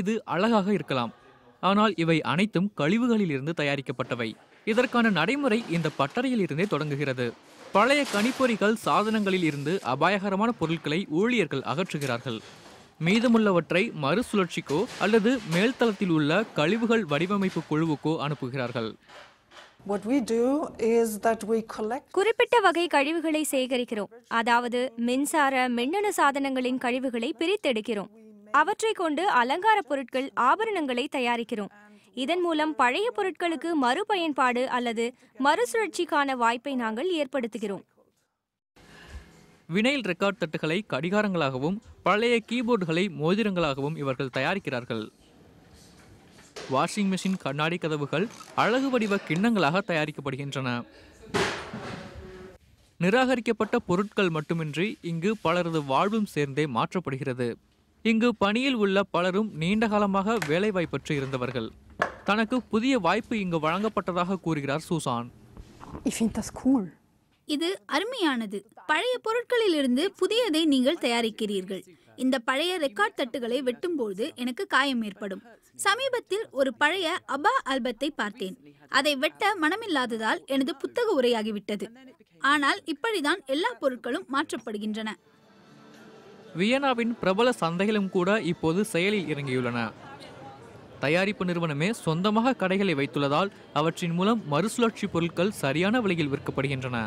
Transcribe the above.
இது அழகாக இருக்கலாம் ஆனால் இவை அனைத்தும் கழிவுகளில் இருந்து தயாரிக்கப்பட்டவை இதற்கான நடைமுறை இந்த பட்டறையில் இருந்தே தொடங்குகிறது பழைய கணிப்பொறிகள் சாதனங்களில் இருந்து அபாயகரமான பொருட்களை ஊழியர்கள் அகற்றுகிறார்கள் மீதமுள்ளவற்றை மறுசுழற்சிக்கோ அல்லது மேல்தளத்தில் உள்ள கழிவுகள் வடிவமைப்பு குழுவுக்கோ அனுப்புகிறார்கள் குறிப்பிட்ட வகை கழிவுகளை சேகரிக்கிறோம் அதாவது மின்சார மின்னணு சாதனங்களின் கழிவுகளை பிரித்தெடுக்கிறோம் அவற்றை கொண்டு அலங்கார பொருட்கள் ஆபரணங்களை தயாரிக்கிறோம் இதன் மூலம் பழைய பொருட்களுக்கு மறுபயன்பாடு அல்லது மறுசுழற்சிக்கான வாய்ப்பை நாங்கள் ஏற்படுத்துகிறோம் வினைல் ரெக்கார்ட் தட்டுகளை கடிகாரங்களாகவும் பழைய கீபோர்டுகளை மோதிரங்களாகவும் இவர்கள் தயாரிக்கிறார்கள் வாஷிங் மெஷின் கண்ணாடி கதவுகள் அழகு வடிவ கிண்ணங்களாக தயாரிக்கப்படுகின்றன நிராகரிக்கப்பட்ட பொருட்கள் மட்டுமின்றி இங்கு பலரது வாழ்வும் சேர்ந்தே மாற்றப்படுகிறது இங்கு பணியில் உள்ள பலரும் நீண்டகாலமாக வேலைவாய்ப்பற்று இருந்தவர்கள் தனக்கு புதிய வாய்ப்பு இங்கு வழங்கப்பட்டதாக கூறுகிறார் சூசான் இது அருமையானது பழைய பொருட்களிலிருந்து புதியதை நீங்கள் தயாரிக்கிறீர்கள் இந்த பழைய ரெக்கார்ட் தட்டுகளை வெட்டும்போது எனக்கு காயம் ஏற்படும் சமீபத்தில் ஒரு பழைய அபா ஆல்பத்தை பார்த்தேன் அதை வெட்ட மனமில்லாததால் எனது புத்தக உரையாகிவிட்டது ஆனால் இப்படிதான் எல்லா பொருட்களும் மாற்றப்படுகின்றன வியனாவின் பிரபல சந்தைகளும் கூட இப்போது செயலில் இறங்கியுள்ளன தயாரிப்பு நிறுவனமே சொந்தமாக கடைகளை வைத்துள்ளதால் அவற்றின் மூலம் மறுசுழற்சி பொருட்கள் சரியான விலையில் விற்கப்படுகின்றன